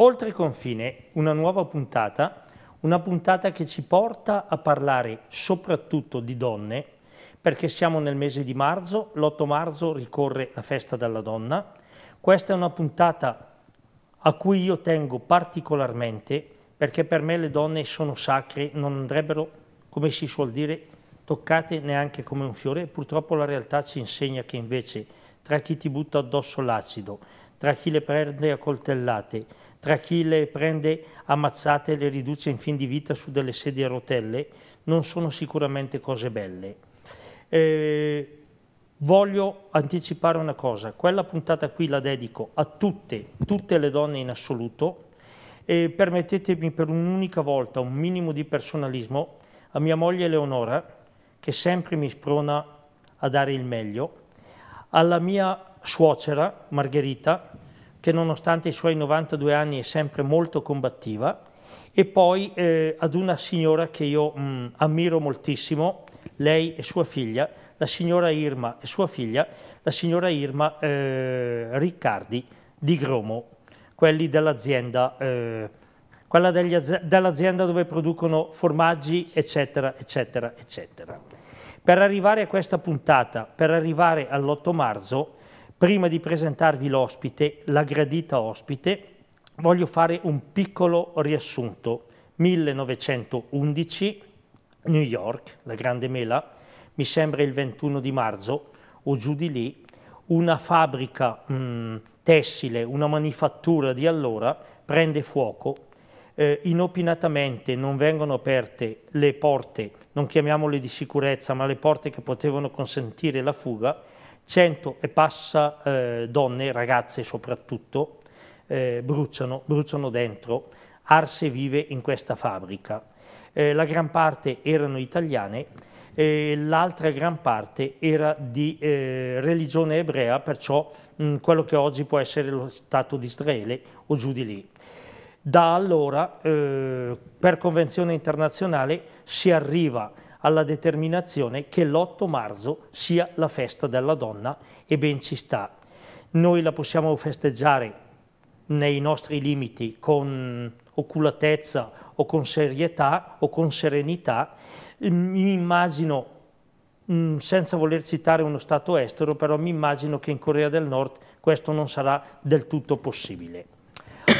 Oltre confine, una nuova puntata, una puntata che ci porta a parlare soprattutto di donne, perché siamo nel mese di marzo, l'8 marzo ricorre la festa della donna. Questa è una puntata a cui io tengo particolarmente, perché per me le donne sono sacre, non andrebbero, come si suol dire, toccate neanche come un fiore. Purtroppo la realtà ci insegna che invece tra chi ti butta addosso l'acido, tra chi le prende a coltellate, tra chi le prende ammazzate e le riduce in fin di vita su delle sedie a rotelle, non sono sicuramente cose belle. Eh, voglio anticipare una cosa, quella puntata qui la dedico a tutte, tutte le donne in assoluto, e permettetemi per un'unica volta un minimo di personalismo a mia moglie Eleonora, che sempre mi sprona a dare il meglio, alla mia suocera Margherita, che nonostante i suoi 92 anni è sempre molto combattiva, e poi eh, ad una signora che io mh, mm, ammiro moltissimo, lei e sua figlia, la signora Irma e sua figlia, la signora Irma eh, Riccardi di Gromo, quelli dell'azienda, eh, quella dell'azienda dove producono formaggi, eccetera, eccetera, eccetera. Per arrivare a questa puntata, per arrivare all'8 marzo, Prima di presentarvi l'ospite, la gradita ospite, voglio fare un piccolo riassunto. 1911, New York, la Grande Mela, mi sembra il 21 di marzo o giù di lì, una fabbrica mh, mm, tessile, una manifattura di allora prende fuoco. Eh, inopinatamente non vengono aperte le porte, non chiamiamole di sicurezza, ma le porte che potevano consentire la fuga 100 e passa eh, donne, ragazze soprattutto, eh, bruciano, bruciano dentro, arse vive in questa fabbrica. Eh, la gran parte erano italiane, eh, l'altra gran parte era di eh, religione ebrea, perciò mh, mm, quello che oggi può essere lo Stato di Israele o giù di lì. Da allora, eh, per convenzione internazionale, si arriva a alla determinazione che l'8 marzo sia la festa della donna e ben ci sta. Noi la possiamo festeggiare nei nostri limiti con oculatezza o con serietà o con serenità. Mi immagino, mm, senza voler citare uno Stato estero, però mi immagino che in Corea del Nord questo non sarà del tutto possibile.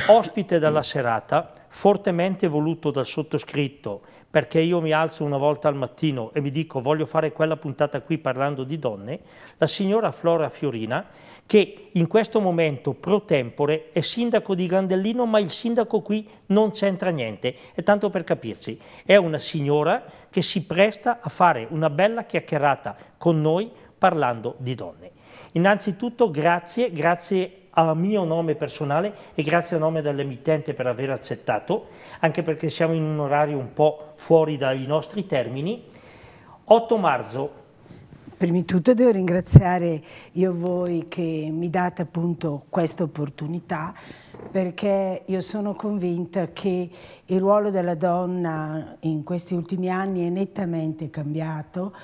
Ospite della serata fortemente voluto dal sottoscritto, perché io mi alzo una volta al mattino e mi dico voglio fare quella puntata qui parlando di donne, la signora Flora Fiorina, che in questo momento pro tempore è sindaco di Gandellino, ma il sindaco qui non c'entra niente. E tanto per capirci, è una signora che si presta a fare una bella chiacchierata con noi parlando di donne. Innanzitutto grazie, grazie a mio nome personale e grazie a nome dell'emittente per aver accettato, anche perché siamo in un orario un po' fuori dai nostri termini. 8 marzo. Prima di tutto devo ringraziare io voi che mi date appunto questa opportunità perché io sono convinta che il ruolo della donna in questi ultimi anni è nettamente cambiato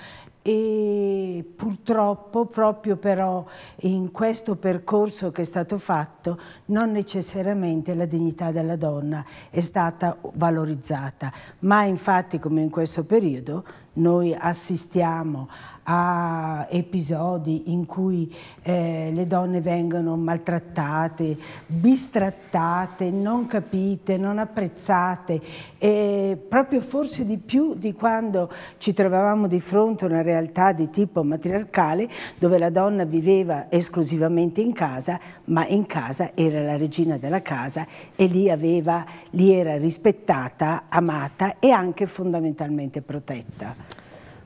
e purtroppo proprio però in questo percorso che è stato fatto non necessariamente la dignità della donna è stata valorizzata, ma infatti come in questo periodo noi assistiamo a episodi in cui eh, le donne vengono maltrattate, bistrattate, non capite, non apprezzate, e proprio forse di più di quando ci trovavamo di fronte a una realtà di tipo matriarcale dove la donna viveva esclusivamente in casa, ma in casa era la regina della casa e lì, aveva, lì era rispettata, amata e anche fondamentalmente protetta.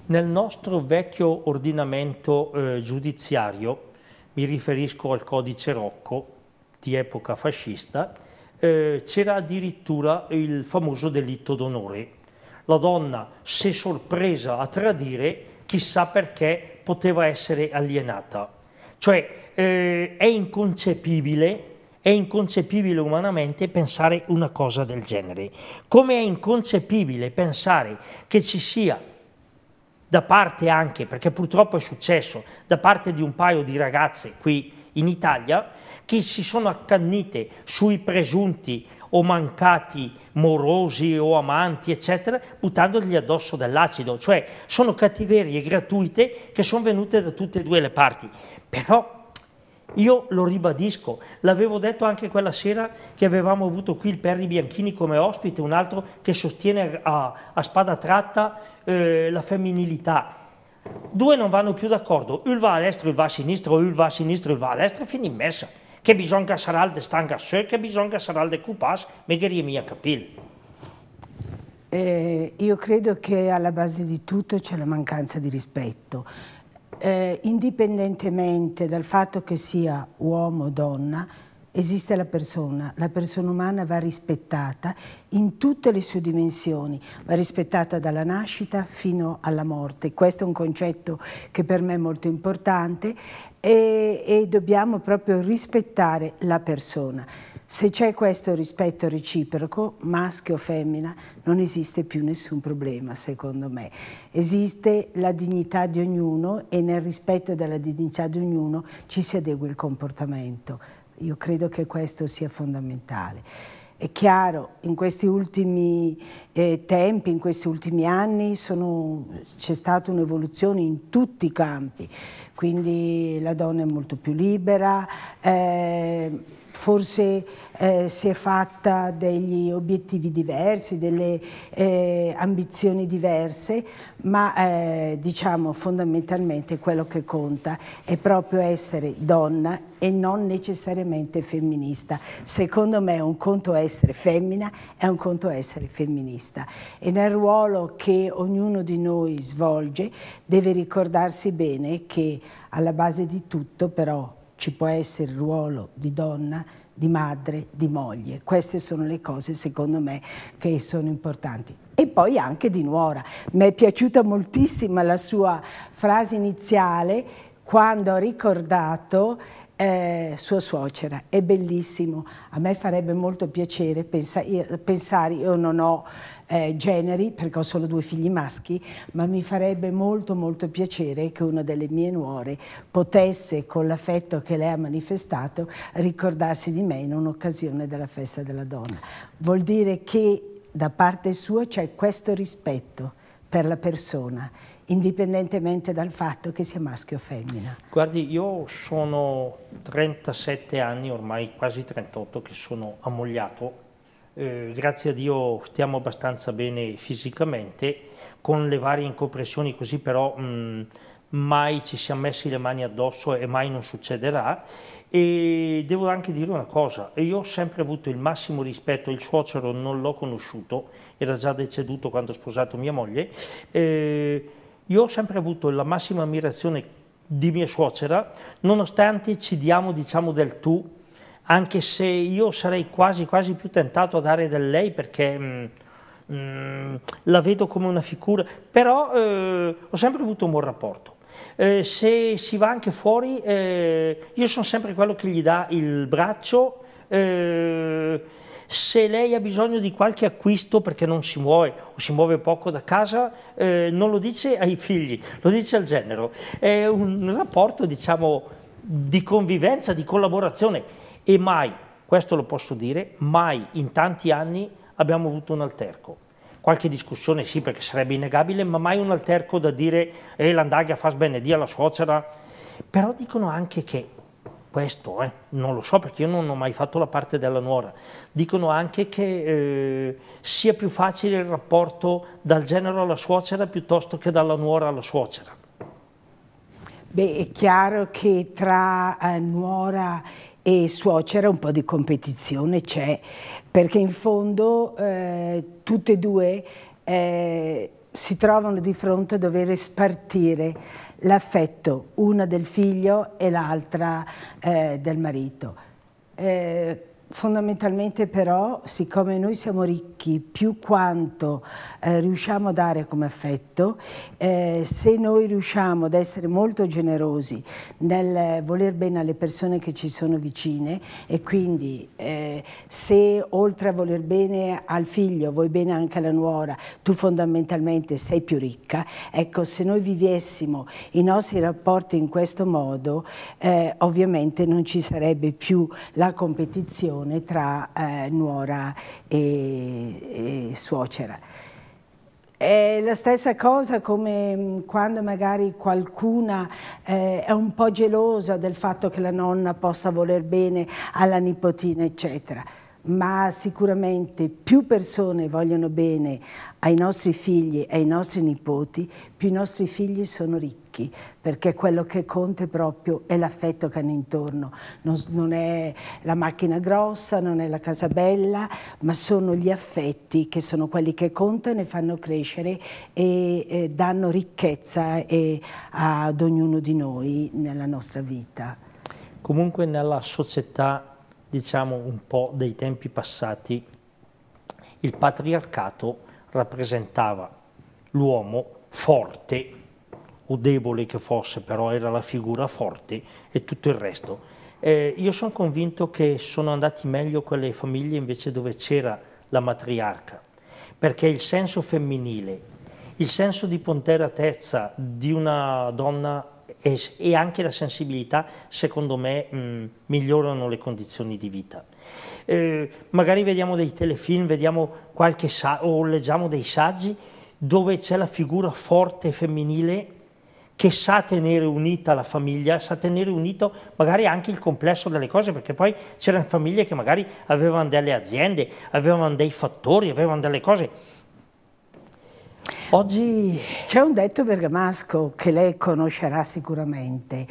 Nel nostro vecchio ordinamento eh, giudiziario, mi riferisco al codice Rocco di epoca fascista, eh, c'era addirittura il famoso delitto d'onore. La donna, se sorpresa a tradire, chissà perché poteva essere alienata. Cioè eh, è inconcepibile è inconcepibile umanamente pensare una cosa del genere. Come è inconcepibile pensare che ci sia da parte anche, perché purtroppo è successo, da parte di un paio di ragazze qui in Italia che si sono accannite sui presunti o mancati morosi o amanti, eccetera, buttandogli addosso dell'acido. Cioè sono cattiverie gratuite che sono venute da tutte e due le parti. Però io lo ribadisco, l'avevo detto anche quella sera che avevamo avuto qui il Perri Bianchini come ospite, un altro che sostiene a, a spada tratta eh, la femminilità. Due non vanno più d'accordo, il va a destra, il va a sinistra, o il va a sinistra, il va a destra, fin in messa. Che bisogna sarà de stanga se, che bisogna sarà il de cupas, megherie mia capil. Eh, io credo che alla base di tutto c'è la mancanza di rispetto eh, indipendentemente dal fatto che sia uomo o donna, esiste la persona, la persona umana va rispettata in tutte le sue dimensioni, va rispettata dalla nascita fino alla morte. Questo è un concetto che per me è molto importante e, e dobbiamo proprio rispettare la persona. Se c'è questo rispetto reciproco, maschio o femmina, non esiste più nessun problema, secondo me. Esiste la dignità di ognuno e nel rispetto della dignità di ognuno ci si adegua il comportamento. Io credo che questo sia fondamentale. È chiaro, in questi ultimi eh, tempi, in questi ultimi anni c'è stata un'evoluzione in tutti i campi, quindi la donna è molto più libera, eh, forse eh, si è fatta degli obiettivi diversi, delle eh, ambizioni diverse, ma eh, diciamo fondamentalmente quello che conta è proprio essere donna e non necessariamente femminista. Secondo me è un conto essere femmina, è un conto essere femminista. E nel ruolo che ognuno di noi svolge deve ricordarsi bene che alla base di tutto però ci può essere il ruolo di donna, di madre, di moglie. Queste sono le cose secondo me che sono importanti. E poi anche di nuora. Mi è piaciuta moltissimo la sua frase iniziale quando ha ricordato eh, sua suocera. È bellissimo. A me farebbe molto piacere pensa, pensare, io non ho eh, generi, perché ho solo due figli maschi, ma mi farebbe molto molto piacere che una delle mie nuore potesse, con l'affetto che lei ha manifestato, ricordarsi di me in un'occasione della festa della donna. Vuol dire che da parte sua c'è questo rispetto per la persona indipendentemente dal fatto che sia maschio o femmina. Guardi, io sono 37 anni, ormai quasi 38, che sono ammogliato eh, grazie a Dio stiamo abbastanza bene fisicamente, con le varie incompressioni così però mh, mm, mai ci siamo messi le mani addosso e mai non succederà. E devo anche dire una cosa, io ho sempre avuto il massimo rispetto, il suocero non l'ho conosciuto, era già deceduto quando ho sposato mia moglie, eh, io ho sempre avuto la massima ammirazione di mia suocera, nonostante ci diamo diciamo del tu anche se io sarei quasi, quasi più tentato a dare del lei perché mh, mm, mh, mm, la vedo come una figura, però eh, ho sempre avuto un buon rapporto. Eh, se si va anche fuori, eh, io sono sempre quello che gli dà il braccio, eh, se lei ha bisogno di qualche acquisto perché non si muove o si muove poco da casa, eh, non lo dice ai figli, lo dice al genero. È un rapporto, diciamo, di convivenza, di collaborazione e mai, questo lo posso dire, mai in tanti anni abbiamo avuto un alterco. Qualche discussione sì perché sarebbe innegabile, ma mai un alterco da dire eh, l'andaglia fa sbenedia alla suocera. Però dicono anche che, questo eh, non lo so perché io non ho mai fatto la parte della nuora, dicono anche che eh, sia più facile il rapporto dal genero alla suocera piuttosto che dalla nuora alla suocera. Beh, è chiaro che tra eh, nuora e suocera un po' di competizione c'è, perché in fondo eh, tutte e due eh, si trovano di fronte a dover spartire l'affetto, una del figlio e l'altra eh, del marito. Eh, Fondamentalmente però, siccome noi siamo ricchi più quanto eh, riusciamo a dare come affetto, eh, se noi riusciamo ad essere molto generosi nel voler bene alle persone che ci sono vicine e quindi eh, se oltre a voler bene al figlio vuoi bene anche alla nuora, tu fondamentalmente sei più ricca, ecco se noi vivessimo i nostri rapporti in questo modo eh, ovviamente non ci sarebbe più la competizione relazione tra eh, nuora e, e suocera. È la stessa cosa come mm, quando magari qualcuna eh, è un po' gelosa del fatto che la nonna possa voler bene alla nipotina, eccetera ma sicuramente più persone vogliono bene ai nostri figli e ai nostri nipoti, più i nostri figli sono ricchi, perché quello che conta è proprio è l'affetto che hanno intorno. Non, non, è la macchina grossa, non è la casa bella, ma sono gli affetti che sono quelli che contano e fanno crescere e eh, danno ricchezza e, ad ognuno di noi nella nostra vita. Comunque nella società diciamo un po' dei tempi passati, il patriarcato rappresentava l'uomo forte o debole che fosse, però era la figura forte e tutto il resto. Eh, io sono convinto che sono andati meglio quelle famiglie invece dove c'era la matriarca, perché il senso femminile, il senso di ponteratezza di una donna e, e anche la sensibilità, secondo me, mh, migliorano le condizioni di vita. Eh, magari vediamo dei telefilm, vediamo qualche o leggiamo dei saggi dove c'è la figura forte femminile che sa tenere unita la famiglia, sa tenere unito magari anche il complesso delle cose, perché poi c'erano famiglie che magari avevano delle aziende, avevano dei fattori, avevano delle cose Oggi c'è un detto bergamasco che lei conoscerà sicuramente.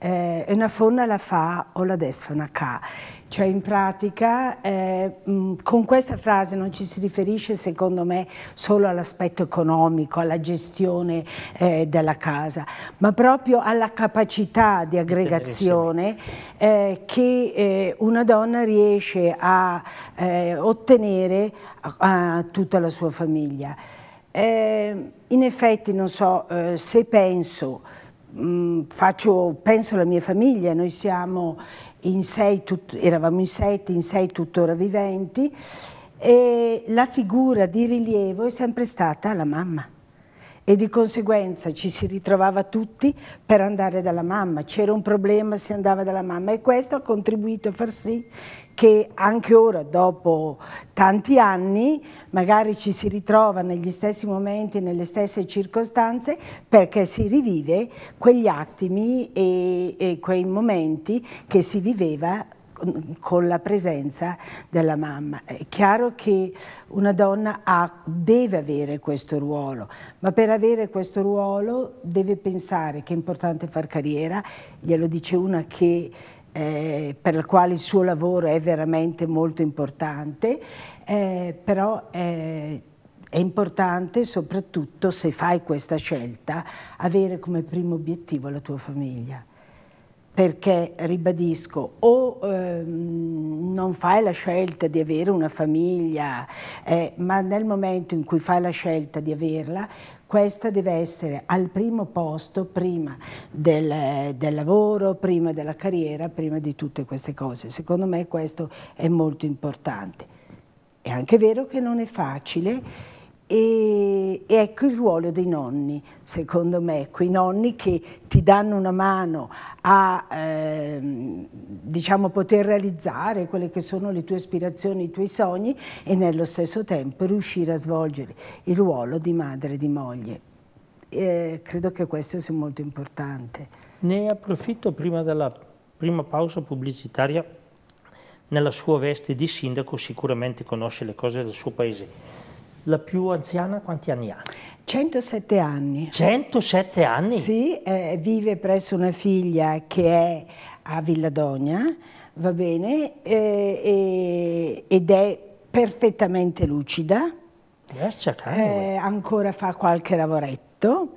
Eh, una fonna la fa o la desfana ca. Cioè in pratica eh, mh, mm, con questa frase non ci si riferisce secondo me solo all'aspetto economico, alla gestione eh, della casa, ma proprio alla capacità di aggregazione eh, che eh, una donna riesce a eh, ottenere a, a tutta la sua famiglia. Eh, in effetti, non so, eh, se penso, mh, mm, faccio, penso alla mia famiglia, noi siamo in sei, tut, eravamo in sette, in sei tuttora viventi, e la figura di rilievo è sempre stata la mamma e di conseguenza ci si ritrovava tutti per andare dalla mamma, c'era un problema si andava dalla mamma e questo ha contribuito a far sì che anche ora, dopo tanti anni, magari ci si ritrova negli stessi momenti, nelle stesse circostanze, perché si rivive quegli attimi e, e quei momenti che si viveva con la presenza della mamma. È chiaro che una donna ha, deve avere questo ruolo, ma per avere questo ruolo deve pensare che è importante far carriera, glielo dice una che eh, per la quale il suo lavoro è veramente molto importante, eh, però eh, è importante soprattutto se fai questa scelta avere come primo obiettivo la tua famiglia perché ribadisco o ehm, non fai la scelta di avere una famiglia, eh, ma nel momento in cui fai la scelta di averla, questa deve essere al primo posto prima del, del lavoro, prima della carriera, prima di tutte queste cose. Secondo me questo è molto importante. È anche vero che non è facile e, e, ecco il ruolo dei nonni, secondo me, quei nonni che ti danno una mano a ehm, diciamo, poter realizzare quelle che sono le tue aspirazioni, i tuoi sogni e nello stesso tempo riuscire a svolgere il ruolo di madre e di moglie. Eh, credo che questo sia molto importante. Ne approfitto prima della prima pausa pubblicitaria. Nella sua veste di sindaco sicuramente conosce le cose del suo paese la più anziana quanti anni ha? 107 anni. 107 anni? Sì, eh, vive presso una figlia che è a Villadogna, va bene, eh, ed è perfettamente lucida. Yes, eh, ancora fa qualche lavoretto.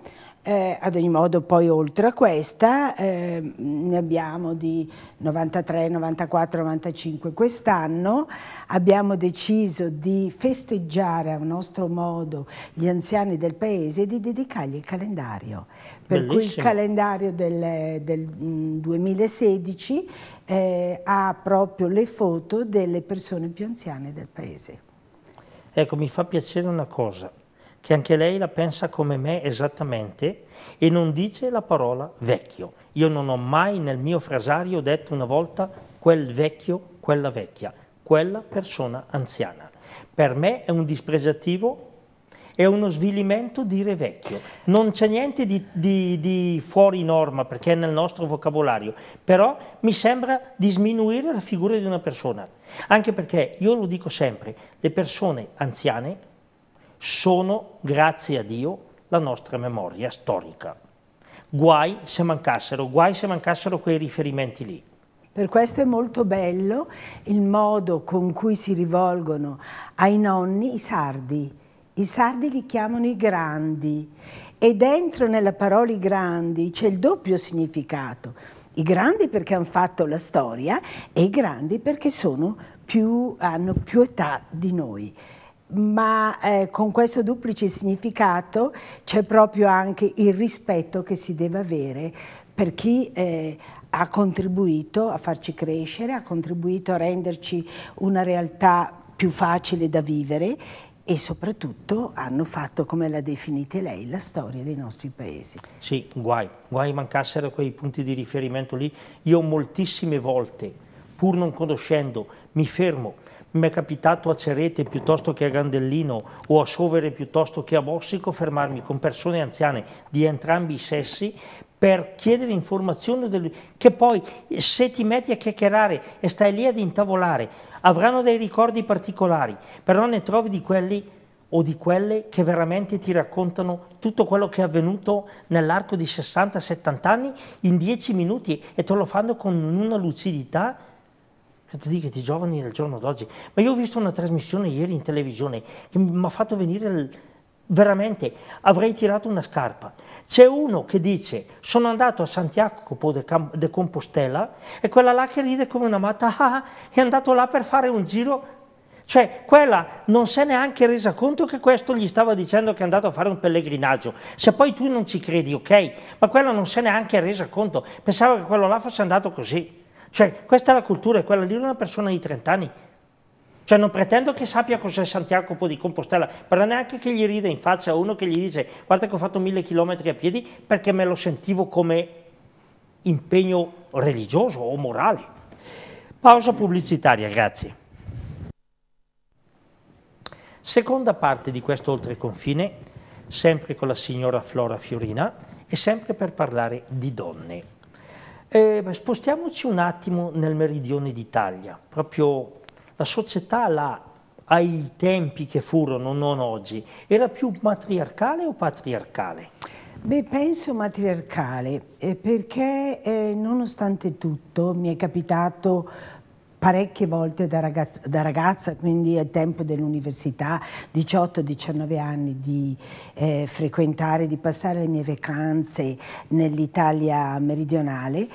Eh, ad ogni modo poi oltre a questa eh, ne abbiamo di 93, 94, 95 quest'anno, abbiamo deciso di festeggiare a nostro modo gli anziani del paese e di dedicargli il calendario. Per Bellissimo. cui il calendario del, del 2016 mm, eh, ha proprio le foto delle persone più anziane del paese. Ecco, mi fa piacere una cosa, che anche lei la pensa come me esattamente e non dice la parola vecchio. Io non ho mai nel mio frasario detto una volta quel vecchio, quella vecchia, quella persona anziana. Per me è un dispregiativo, è uno svilimento dire vecchio. Non c'è niente di, di, di fuori norma perché è nel nostro vocabolario, però mi sembra di sminuire la figura di una persona. Anche perché, io lo dico sempre, le persone anziane sono, grazie a Dio, la nostra memoria storica. Guai se mancassero, guai se mancassero quei riferimenti lì. Per questo è molto bello il modo con cui si rivolgono ai nonni i sardi. I sardi li chiamano i grandi e dentro nella parola i grandi c'è il doppio significato. I grandi perché hanno fatto la storia e i grandi perché più, hanno più età di noi ma eh, con questo duplice significato c'è proprio anche il rispetto che si deve avere per chi eh, ha contribuito a farci crescere, ha contribuito a renderci una realtà più facile da vivere e soprattutto hanno fatto, come la definite lei, la storia dei nostri paesi. Sì, guai, guai mancassero quei punti di riferimento lì. Io moltissime volte, pur non conoscendo, mi fermo mi è capitato a Cerete piuttosto che a Gandellino o a Sovere piuttosto che a Bossico fermarmi con persone anziane di entrambi i sessi per chiedere informazioni del... che poi se ti metti a chiacchierare e stai lì ad intavolare avranno dei ricordi particolari, però ne trovi di quelli o di quelle che veramente ti raccontano tutto quello che è avvenuto nell'arco di 60-70 anni in 10 minuti e te lo fanno con una lucidità Sento dire che giovani al giorno d'oggi. Ma io ho visto una trasmissione ieri in televisione che mi ha fatto venire il, veramente avrei tirato una scarpa. C'è uno che dice sono andato a Santiago de, Camp de Compostela e quella là che ride come una matta ah, ah, è andato là per fare un giro. Cioè, quella non si è neanche resa conto che questo gli stava dicendo che è andato a fare un pellegrinaggio. Se poi tu non ci credi, ok, ma quella non si è neanche resa conto. Pensava che quello là fosse andato così. Cioè, questa è la cultura, è quella di una persona di 30 anni. Cioè, non pretendo che sappia cos'è Santiago di Compostela, però neanche che gli rida in faccia uno che gli dice guarda che ho fatto mille chilometri a piedi perché me lo sentivo come impegno religioso o morale. Pausa pubblicitaria, grazie. Seconda parte di questo Oltreconfine, sempre con la signora Flora Fiorina e sempre per parlare di donne. Eh, spostiamoci un attimo nel meridione d'Italia, proprio la società là, ai tempi che furono, non oggi, era più matriarcale o patriarcale? Beh, penso matriarcale, eh, perché eh, nonostante tutto mi è capitato parecchie volte da ragazza, da ragazza quindi al tempo dell'università, 18-19 anni, di eh, frequentare, di passare le mie vacanze nell'Italia meridionale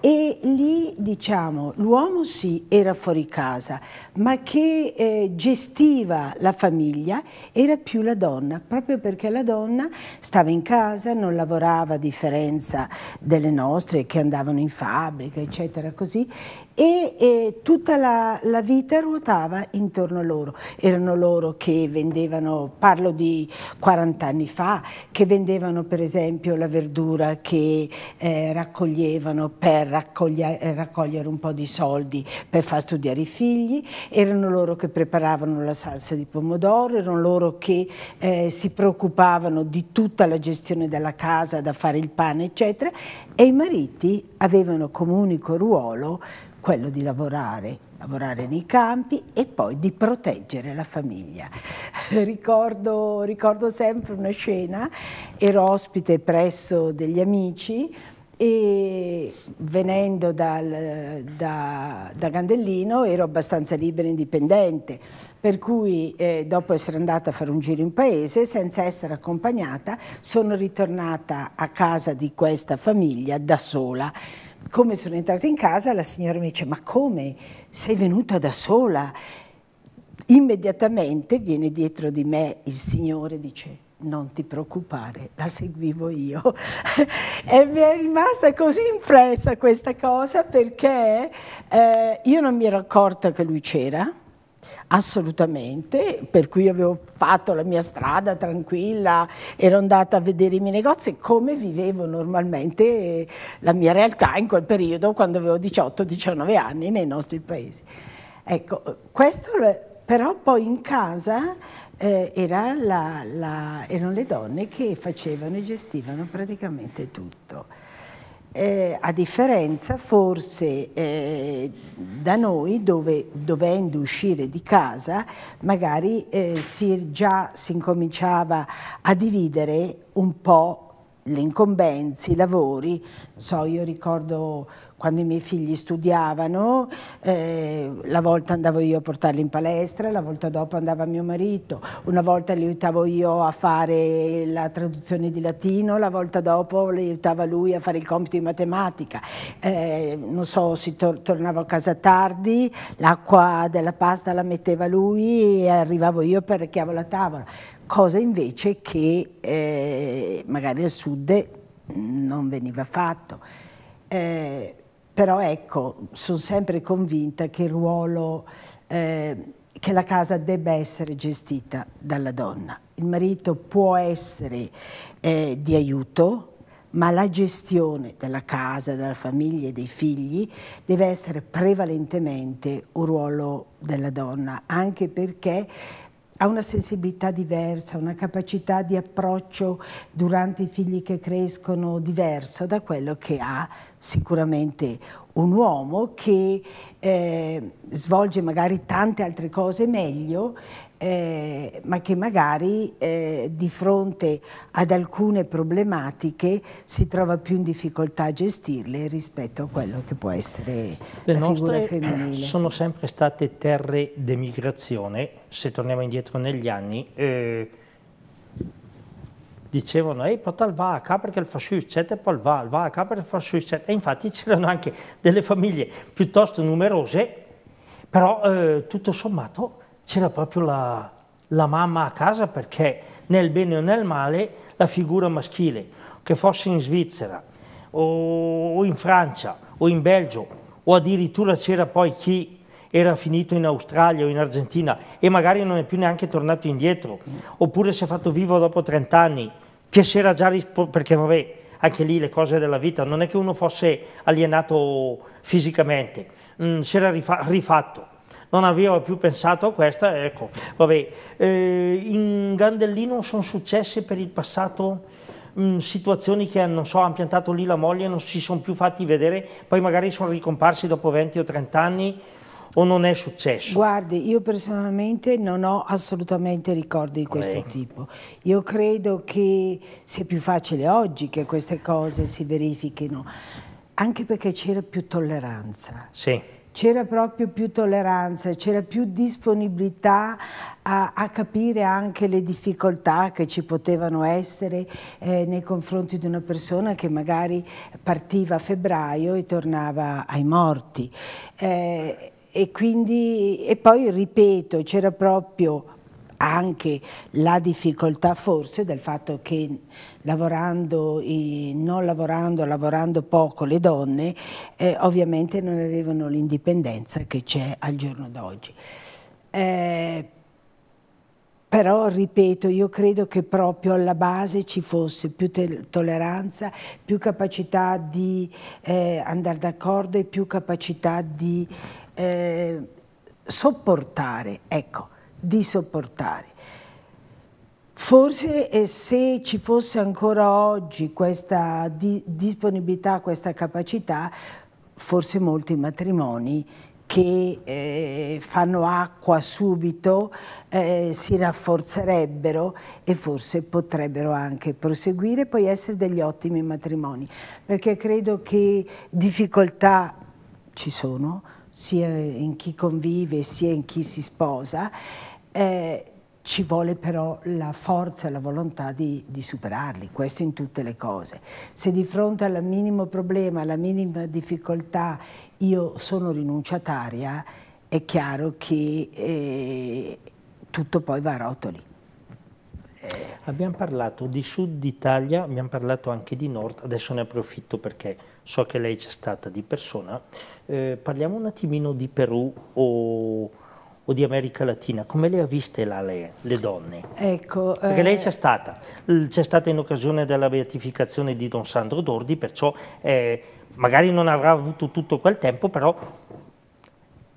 e lì diciamo l'uomo sì era fuori casa, ma che eh, gestiva la famiglia era più la donna, proprio perché la donna stava in casa, non lavorava a differenza delle nostre che andavano in fabbrica, eccetera, così, e, e tutta la, la, vita ruotava intorno a loro. Erano loro che vendevano, parlo di 40 anni fa, che vendevano per esempio la verdura che eh, raccoglievano per raccoglie, eh, raccogliere un po' di soldi per far studiare i figli, erano loro che preparavano la salsa di pomodoro, erano loro che eh, si preoccupavano di tutta la gestione della casa, da fare il pane, eccetera, e i mariti avevano come unico ruolo quello di lavorare, lavorare nei campi e poi di proteggere la famiglia. Ricordo, ricordo sempre una scena, ero ospite presso degli amici e venendo dal, da, da, Gandellino ero abbastanza libera e indipendente, per cui eh, dopo essere andata a fare un giro in paese, senza essere accompagnata, sono ritornata a casa di questa famiglia da sola come sono entrata in casa, la signora mi dice, ma come? Sei venuta da sola? Immediatamente viene dietro di me il Signore e dice, non ti preoccupare, la seguivo io. e mi è rimasta così impressa questa cosa perché eh, io non mi ero accorta che lui c'era, assolutamente, per cui avevo fatto la mia strada tranquilla, ero andata a vedere i miei negozi come vivevo normalmente eh, la mia realtà in quel periodo quando avevo 18-19 anni nei nostri paesi. Ecco, questo però poi in casa eh, era la, la, erano le donne che facevano e gestivano praticamente tutto. Eh, a differenza forse eh, da noi dove dovendo uscire di casa magari eh, si, già si incominciava a dividere un po' le incombenze, i lavori, so io ricordo quando i miei figli studiavano, eh, la volta andavo io a portarli in palestra, la volta dopo andava mio marito, una volta li aiutavo io a fare la traduzione di latino, la volta dopo li aiutava lui a fare il compito di matematica. Eh, non so, si tor- tornavo a casa tardi, l'acqua della pasta la metteva lui e arrivavo io per richiavo la tavola. Cosa invece che eh, magari al sud non veniva fatto. Eh, però ecco, sono sempre convinta che il ruolo, eh, che la casa debba essere gestita dalla donna. Il marito può essere eh, di aiuto, ma la gestione della casa, della famiglia e dei figli deve essere prevalentemente un ruolo della donna, anche perché ha una sensibilità diversa, una capacità di approccio durante i figli che crescono diverso da quello che ha sicuramente un uomo che eh, svolge magari tante altre cose meglio, eh, ma che magari eh, di fronte ad alcune problematiche si trova più in difficoltà a gestirle rispetto a quello che può essere Le la figura femminile. Le nostre sono sempre state terre d'emigrazione, se torniamo indietro negli anni, eh, dicevano ehi porta il capo perché il fascista e poi il VA, il capo perché il fascista e infatti c'erano anche delle famiglie piuttosto numerose però eh, tutto sommato c'era proprio la, la mamma a casa perché nel bene o nel male la figura maschile, che fosse in Svizzera o in Francia o in Belgio o addirittura c'era poi chi era finito in Australia o in Argentina e magari non è più neanche tornato indietro, oppure si è fatto vivo dopo 30 anni, che si era già risposto, perché vabbè, anche lì le cose della vita, non è che uno fosse alienato fisicamente, mm, si era rifa rifatto non avevo più pensato a questa, ecco, vabbè. Eh, in Gandellino sono successe per il passato mh, mm, situazioni che non so, hanno piantato lì la moglie non si sono più fatti vedere, poi magari sono ricomparsi dopo 20 o 30 anni o non è successo? Guardi, io personalmente non ho assolutamente ricordi di questo Lei. tipo. Io credo che sia più facile oggi che queste cose si verifichino, anche perché c'era più tolleranza. Sì c'era proprio più tolleranza, c'era più disponibilità a, a, capire anche le difficoltà che ci potevano essere eh, nei confronti di una persona che magari partiva a febbraio e tornava ai morti. Eh, e, quindi, e poi ripeto, c'era proprio anche la difficoltà forse del fatto che lavorando, non lavorando, lavorando poco le donne eh, ovviamente non avevano l'indipendenza che c'è al giorno d'oggi. Eh, però, ripeto, io credo che proprio alla base ci fosse più tolleranza, più capacità di eh, andare d'accordo e più capacità di eh, sopportare. Ecco di sopportare. Forse eh, se ci fosse ancora oggi questa di disponibilità, questa capacità, forse molti matrimoni che eh, fanno acqua subito eh, si rafforzerebbero e forse potrebbero anche proseguire e poi essere degli ottimi matrimoni, perché credo che difficoltà ci sono, sia in chi convive sia in chi si sposa, eh, ci vuole però la forza e la volontà di, di, superarli, questo in tutte le cose. Se di fronte al minimo problema, alla minima difficoltà io sono rinunciataria, è chiaro che eh, tutto poi va a rotoli. Abbiamo parlato di sud d'Italia, abbiamo parlato anche di nord, adesso ne approfitto perché so che lei c'è stata di persona. Eh, parliamo un attimino di Perù o, o, di America Latina, come le ha viste là le, le donne? Ecco, perché eh... lei c'è stata, c'è stata in occasione della beatificazione di Don Sandro Dordi, perciò eh, magari non avrà avuto tutto quel tempo, però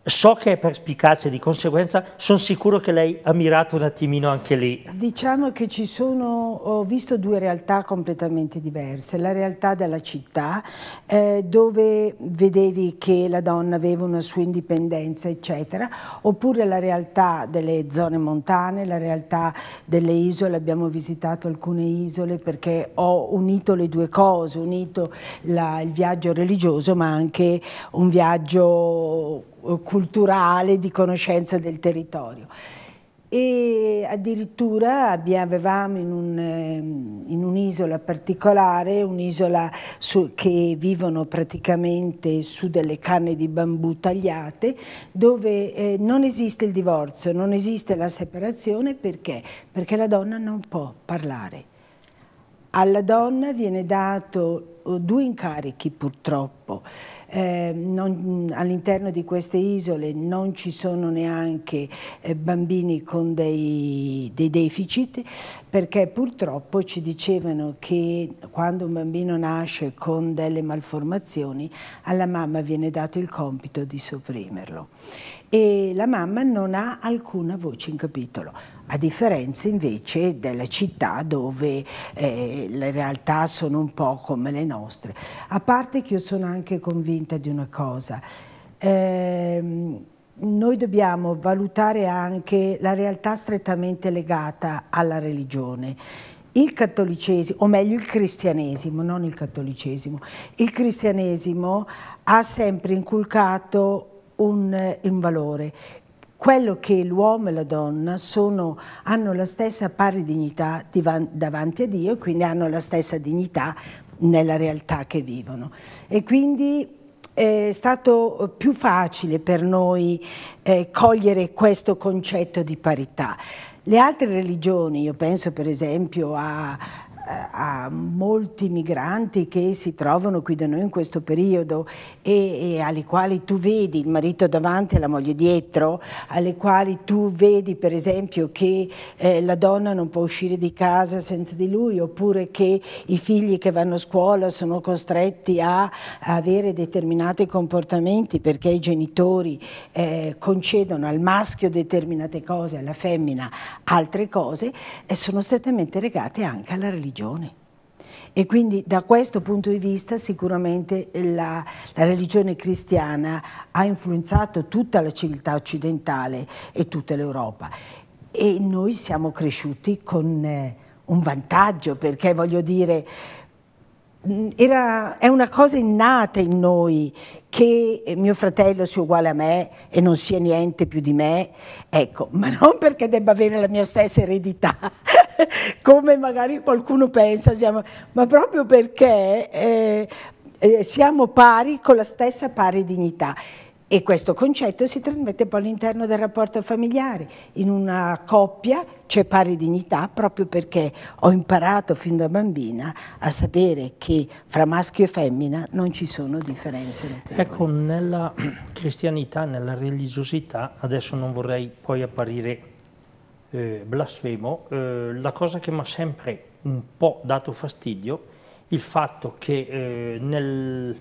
So che è perspicace, di conseguenza sono sicuro che lei ha mirato un attimino anche lì. Diciamo che ci sono, ho visto due realtà completamente diverse. La realtà della città, eh, dove vedevi che la donna aveva una sua indipendenza, eccetera, oppure la realtà delle zone montane, la realtà delle isole. Abbiamo visitato alcune isole perché ho unito le due cose, unito la, il viaggio religioso ma anche un viaggio eh, culturale, di conoscenza del territorio. E addirittura avevamo in, ehm, un'isola un particolare, un'isola che vivono praticamente su delle canne di bambù tagliate, dove eh, non esiste il divorzio, non esiste la separazione perché? Perché la donna non può parlare. Alla donna viene dato eh, due incarichi purtroppo eh, non, all'interno di queste isole non ci sono neanche eh, bambini con dei, dei, deficit perché purtroppo ci dicevano che quando un bambino nasce con delle malformazioni alla mamma viene dato il compito di sopprimerlo e la mamma non ha alcuna voce in capitolo a differenza invece delle città dove eh, le realtà sono un po' come le nostre. A parte che io sono anche convinta di una cosa, ehm, noi dobbiamo valutare anche la realtà strettamente legata alla religione. Il cattolicesimo, o meglio il cristianesimo, non il cattolicesimo, il cristianesimo ha sempre inculcato un, un valore quello che l'uomo e la donna sono, hanno la stessa pari dignità davanti a Dio e quindi hanno la stessa dignità nella realtà che vivono. E quindi eh, è stato più facile per noi eh, cogliere questo concetto di parità. Le altre religioni, io penso per esempio a a molti migranti che si trovano qui da noi in questo periodo e, e alle quali tu vedi il marito davanti e la moglie dietro, alle quali tu vedi per esempio che eh, la donna non può uscire di casa senza di lui oppure che i figli che vanno a scuola sono costretti a, avere determinati comportamenti perché i genitori eh, concedono al maschio determinate cose, alla femmina altre cose, eh, sono strettamente legate anche alla religione religione. E quindi da questo punto di vista sicuramente la, la, religione cristiana ha influenzato tutta la civiltà occidentale e tutta l'Europa. E noi siamo cresciuti con eh, un vantaggio, perché voglio dire, mm, era, è una cosa innata in noi che eh, mio fratello sia uguale a me e non sia niente più di me, ecco, ma non perché debba avere la mia stessa eredità, come magari qualcuno pensa, siamo, ma proprio perché eh, eh siamo pari con la stessa pari dignità. E questo concetto si trasmette poi all'interno del rapporto familiare. In una coppia c'è pari dignità proprio perché ho imparato fin da bambina a sapere che fra maschio e femmina non ci sono differenze. Ecco, nella cristianità, nella religiosità, adesso non vorrei poi apparire eh, blasfemo, eh, la cosa che mi ha sempre un po' dato fastidio, il fatto che eh, nel,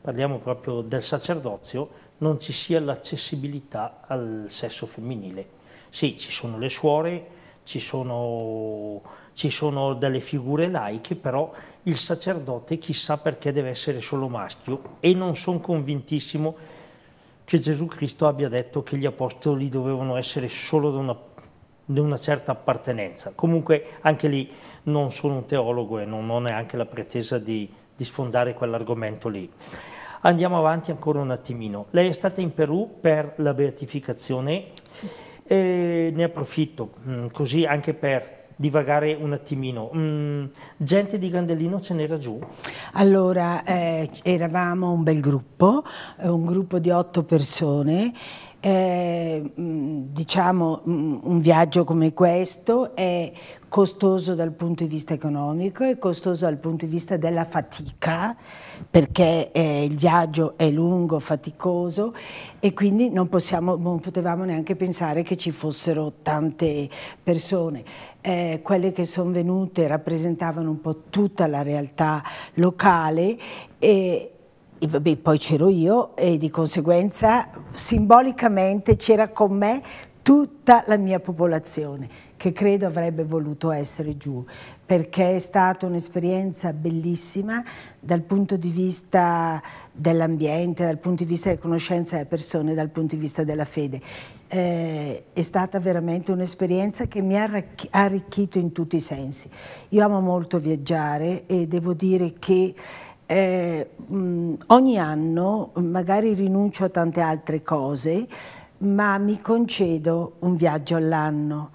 parliamo proprio del sacerdozio, non ci sia l'accessibilità al sesso femminile. Sì, ci sono le suore, ci sono, ci sono delle figure laiche, però il sacerdote chissà perché deve essere solo maschio e non sono convintissimo che Gesù Cristo abbia detto che gli apostoli dovevano essere solo da una di una certa appartenenza. Comunque anche lì non sono un teologo e non ho neanche la pretesa di, di sfondare quell'argomento lì. Andiamo avanti ancora un attimino. Lei è stata in Perù per la beatificazione e ne approfitto mm, così anche per divagare un attimino. Mm, gente di Gandellino ce n'era giù? Allora, eh, eravamo un bel gruppo, eh, un gruppo di otto persone eh, mm, diciamo mm, un viaggio come questo è costoso dal punto di vista economico, è costoso dal punto di vista della fatica, perché eh, il viaggio è lungo, faticoso e quindi non, possiamo, non potevamo neanche pensare che ci fossero tante persone. Eh, quelle che sono venute rappresentavano un po' tutta la realtà locale e, vabbè, poi c'ero io e di conseguenza simbolicamente c'era con me tutta la mia popolazione che credo avrebbe voluto essere giù perché è stata un'esperienza bellissima dal punto di vista dell'ambiente, dal punto di vista della conoscenza delle persone, dal punto di vista della fede. Eh, è stata veramente un'esperienza che mi ha arricchito in tutti i sensi. Io amo molto viaggiare e devo dire che eh, mh, ogni anno magari rinuncio a tante altre cose, ma mi concedo un viaggio all'anno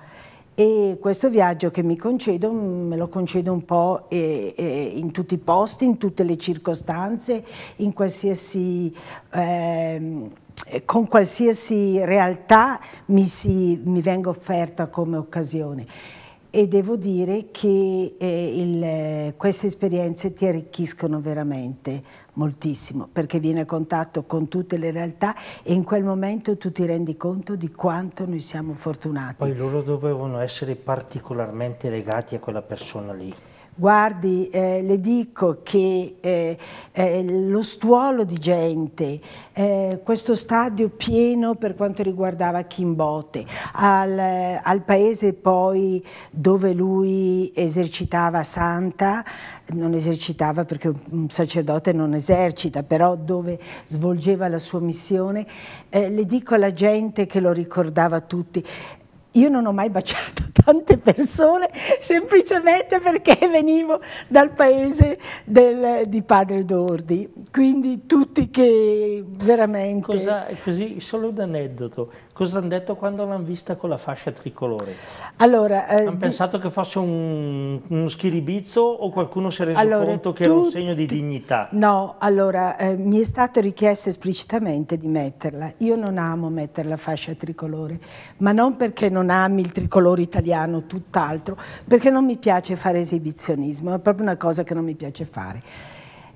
e questo viaggio che mi concedo me lo concedo un po' e, e in tutti i posti, in tutte le circostanze, qualsiasi, eh, con qualsiasi realtà mi, si, mi venga offerta come occasione e devo dire che eh, il, queste esperienze ti arricchiscono veramente moltissimo perché vieni a contatto con tutte le realtà e in quel momento tu ti rendi conto di quanto noi siamo fortunati. Poi loro dovevano essere particolarmente legati a quella persona lì. Guardi, eh, le dico che eh, eh, lo stuolo di gente, eh, questo stadio pieno per quanto riguardava Kimbote al, eh, al paese poi dove lui esercitava Santa, non esercitava perché un sacerdote non esercita, però dove svolgeva la sua missione, eh, le dico alla gente che lo ricordava tutti, io non ho mai baciato tante persone semplicemente perché venivo dal paese del, di Padre Dordi, quindi tutti che veramente... Cosa, così, solo un aneddoto, Cosa hanno detto quando l'hanno vista con la fascia tricolore? Allora, eh, hanno pensato che fosse un, uno schiribizzo o qualcuno si è reso allora, conto che tu, era un segno di dignità? No, allora eh, mi è stato richiesto esplicitamente di metterla. Io non amo mettere la fascia tricolore, ma non perché non ami il tricolore italiano, tutt'altro, perché non mi piace fare esibizionismo, è proprio una cosa che non mi piace fare.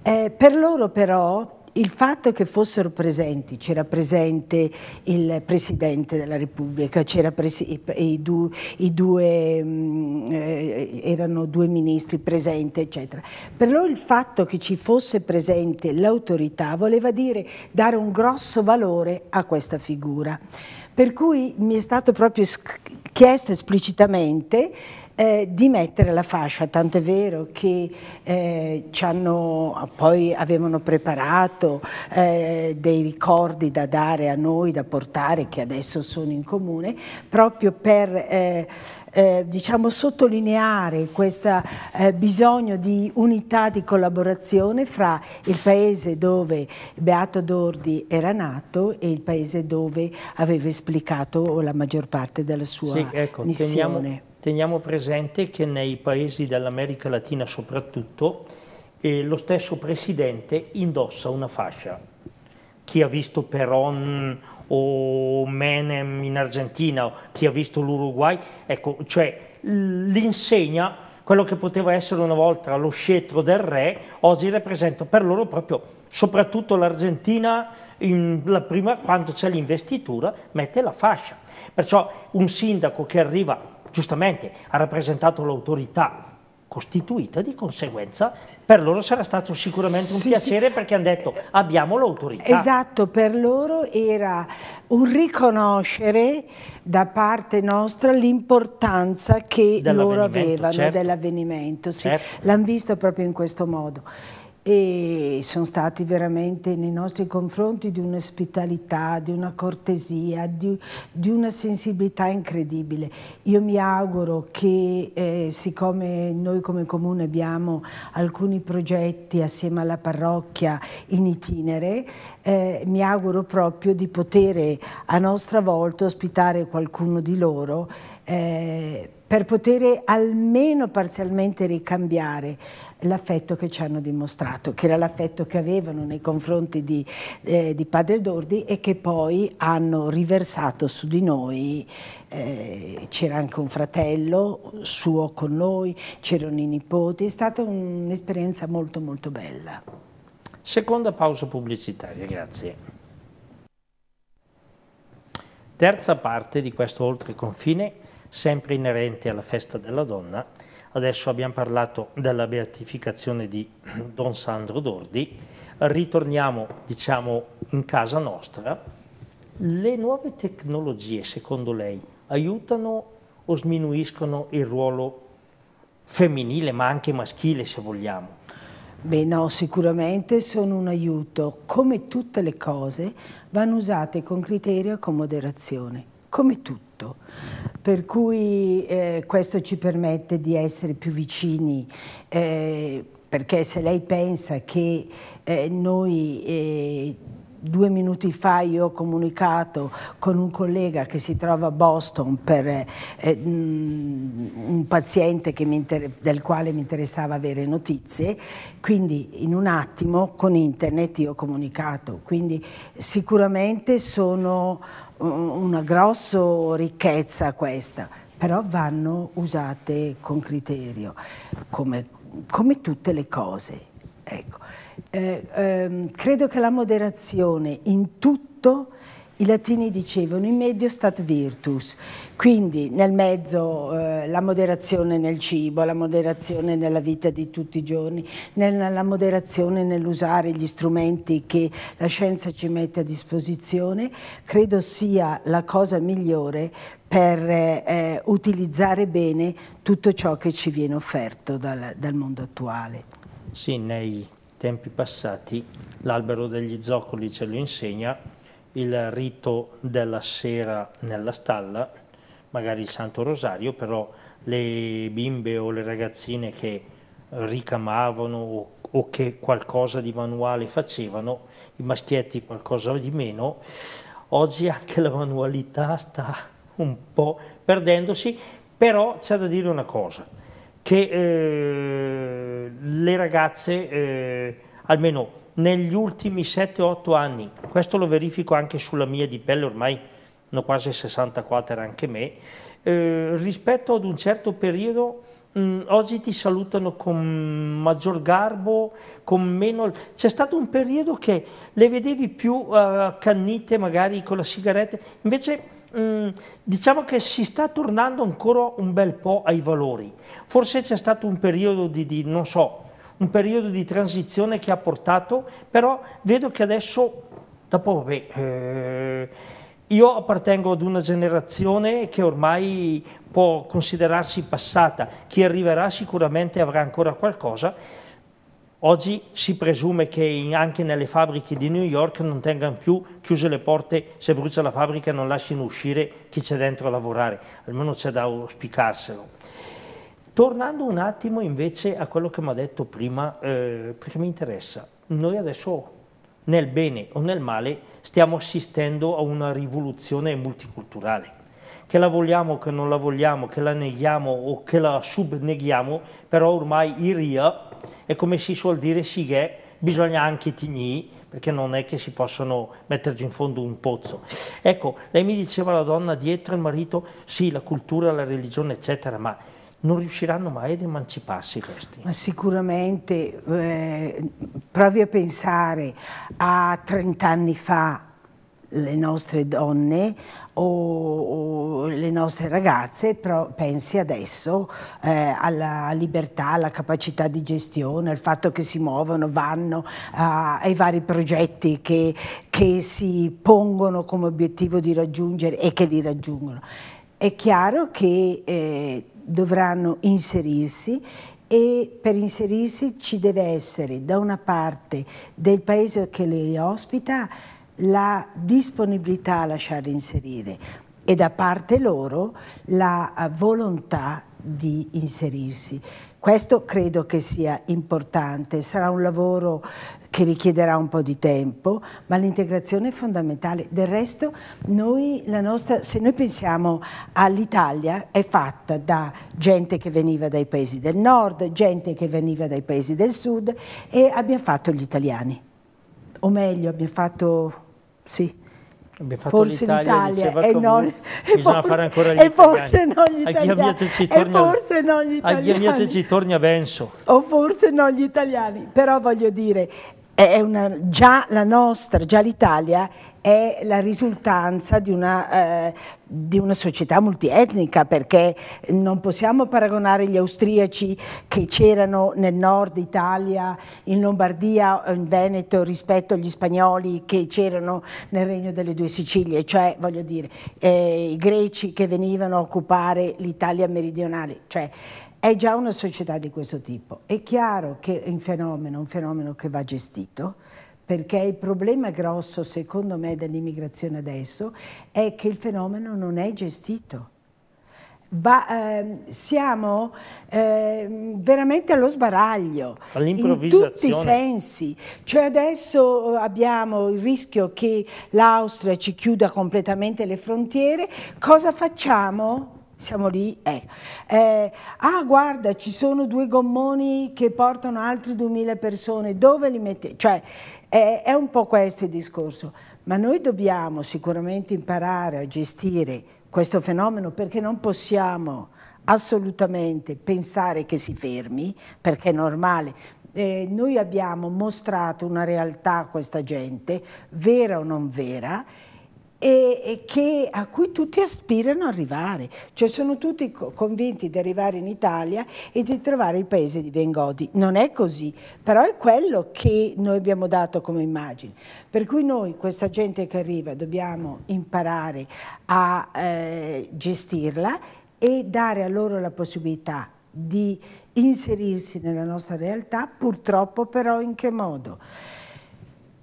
Eh, per loro però il fatto che fossero presenti, c'era presente il Presidente della Repubblica, presi, i, du, i, due, mh, mm, eh, erano due ministri presenti, eccetera. Per loro il fatto che ci fosse presente l'autorità voleva dire dare un grosso valore a questa figura. Per cui mi è stato proprio chiesto esplicitamente eh, di mettere la fascia, tanto è vero che eh, hanno, poi avevano preparato eh, dei ricordi da dare a noi, da portare, che adesso sono in comune, proprio per eh, eh, diciamo, sottolineare questo eh, bisogno di unità di collaborazione fra il paese dove Beato Dordi era nato e il paese dove aveva esplicato la maggior parte della sua sì, ecco, missione. Teniamo Teniamo presente che nei paesi dell'America Latina soprattutto eh, lo stesso presidente indossa una fascia. Chi ha visto Perón o Menem in Argentina, chi ha visto l'Uruguay, ecco, cioè l'insegna quello che poteva essere una volta lo scettro del re, oggi rappresenta per loro proprio, soprattutto l'Argentina, la quando c'è l'investitura, mette la fascia. Perciò un sindaco che arriva giustamente ha rappresentato l'autorità costituita, di conseguenza per loro sarà stato sicuramente un sì, piacere sì. perché hanno detto abbiamo l'autorità. Esatto, per loro era un riconoscere da parte nostra l'importanza che loro avevano certo. dell'avvenimento. Sì, certo. L'hanno visto proprio in questo modo e sono stati veramente nei nostri confronti di un'ospitalità, di una cortesia, di, di, una sensibilità incredibile. Io mi auguro che eh, siccome noi come comune abbiamo alcuni progetti assieme alla parrocchia in itinere, eh, mi auguro proprio di poter a nostra volta ospitare qualcuno di loro eh, per poter almeno parzialmente ricambiare l'affetto che ci hanno dimostrato, che era l'affetto che avevano nei confronti di, eh, di Padre Dordi e che poi hanno riversato su di noi. Eh, c'era anche un fratello suo con noi, c'erano i nipoti, è stata un'esperienza molto molto bella. Seconda pausa pubblicitaria, grazie. Terza parte di questo oltre confine, sempre inerente alla festa della donna, Adesso abbiamo parlato della beatificazione di Don Sandro Dordi, ritorniamo diciamo in casa nostra. Le nuove tecnologie, secondo lei, aiutano o sminuiscono il ruolo femminile, ma anche maschile, se vogliamo? Beh no, sicuramente sono un aiuto. Come tutte le cose, vanno usate con criterio e con moderazione come tutto. Per cui eh, questo ci permette di essere più vicini, eh, perché se lei pensa che eh, noi eh, due minuti fa io ho comunicato con un collega che si trova a Boston per eh, mm, un paziente del quale mi interessava avere notizie, quindi in un attimo con internet io ho comunicato, quindi sicuramente sono una grossa ricchezza questa, però vanno usate con criterio, come, come tutte le cose. Ecco. Eh, ehm, credo che la moderazione in tutto i latini dicevano in medio stat virtus, quindi nel mezzo eh, la moderazione nel cibo, la moderazione nella vita di tutti i giorni, nella, la moderazione nell'usare gli strumenti che la scienza ci mette a disposizione, credo sia la cosa migliore per eh, utilizzare bene tutto ciò che ci viene offerto dal, dal mondo attuale. Sì, nei tempi passati l'albero degli zoccoli ce lo insegna, il rito della sera nella stalla, magari il Santo Rosario, però le bimbe o le ragazzine che ricamavano o, o che qualcosa di manuale facevano, i maschietti qualcosa di meno, oggi anche la manualità sta un po' perdendosi, però c'è da dire una cosa, che eh, le ragazze, eh, almeno negli ultimi 7-8 anni. Questo lo verifico anche sulla mia di pelle, ormai ne ho quasi 64 anche me. Eh, rispetto ad un certo periodo, mh, mm, oggi ti salutano con maggior garbo, con meno... C'è stato un periodo che le vedevi più uh, eh, cannite, magari con la sigaretta, invece mm, diciamo che si sta tornando ancora un bel po' ai valori. Forse c'è stato un periodo di, di non so, un periodo di transizione che ha portato, però vedo che adesso, dopo, vabbè, eh, io appartengo ad una generazione che ormai può considerarsi passata, chi arriverà sicuramente avrà ancora qualcosa, Oggi si presume che anche nelle fabbriche di New York non tengano più chiuse le porte, se brucia la fabbrica non lasciano uscire chi c'è dentro a lavorare, almeno c'è da auspicarselo. Tornando un attimo invece a quello che mi ha detto prima, eh, perché mi interessa, noi adesso nel bene o nel male stiamo assistendo a una rivoluzione multiculturale, che la vogliamo, o che non la vogliamo, che la neghiamo o che la subneghiamo, però ormai i RIA, è come si suol dire, si è, bisogna anche tigni, perché non è che si possono metterci in fondo un pozzo. Ecco, lei mi diceva la donna dietro, il marito, sì, la cultura, la religione, eccetera, ma non riusciranno mai ad emanciparsi questi. Ma sicuramente, eh, provi a pensare a 30 anni fa le nostre donne o, o le nostre ragazze, però pensi adesso eh, alla libertà, alla capacità di gestione, al fatto che si muovono, vanno a, ai vari progetti che, che si pongono come obiettivo di raggiungere e che li raggiungono. È chiaro che eh, dovranno inserirsi e per inserirsi ci deve essere da una parte del paese che le ospita la disponibilità a lasciare inserire e da parte loro la volontà di inserirsi. Questo credo che sia importante, sarà un lavoro che richiederà un po' di tempo, ma l'integrazione è fondamentale. Del resto, noi, nostra, se noi pensiamo all'Italia, è fatta da gente che veniva dai paesi del nord, gente che veniva dai paesi del sud e abbiamo fatto gli italiani. O meglio, abbiamo fatto... sì forse l'Italia, e comunque, non, bisogna forse, fare ancora gli e forse non gli italiani, ci e forse non gli italiani, ci torna Benso. o forse non gli italiani, però voglio dire, una, già la nostra, già l'Italia è la risultanza di una eh, di una società multietnica, perché non possiamo paragonare gli austriaci che c'erano nel nord Italia, in Lombardia, in Veneto, rispetto agli spagnoli che c'erano nel Regno delle Due Sicilie, cioè voglio dire eh, i greci che venivano a occupare l'Italia meridionale. Cioè, è già una società di questo tipo. È chiaro che è un fenomeno, un fenomeno che va gestito perché il problema grosso secondo me dell'immigrazione adesso è che il fenomeno non è gestito. Va, eh, siamo eh, veramente allo sbaraglio in tutti i sensi. Cioè adesso eh, abbiamo il rischio che l'Austria ci chiuda completamente le frontiere. Cosa facciamo? siamo lì. Eh. Eh, ah, guarda, ci sono due gommoni che portano altre 2000 persone, dove li mettiamo? Cioè, è, è un po' questo il discorso, ma noi dobbiamo sicuramente imparare a gestire questo fenomeno perché non possiamo assolutamente pensare che si fermi, perché è normale. Eh, noi abbiamo mostrato una realtà a questa gente, vera o non vera, e, e che, a cui tutti aspirano ad arrivare, cioè sono tutti convinti di arrivare in Italia e di trovare il paese di Bengodi. Non è così, però è quello che noi abbiamo dato come immagine. Per cui noi, questa gente che arriva, dobbiamo imparare a eh, gestirla e dare a loro la possibilità di inserirsi nella nostra realtà, purtroppo però in che modo?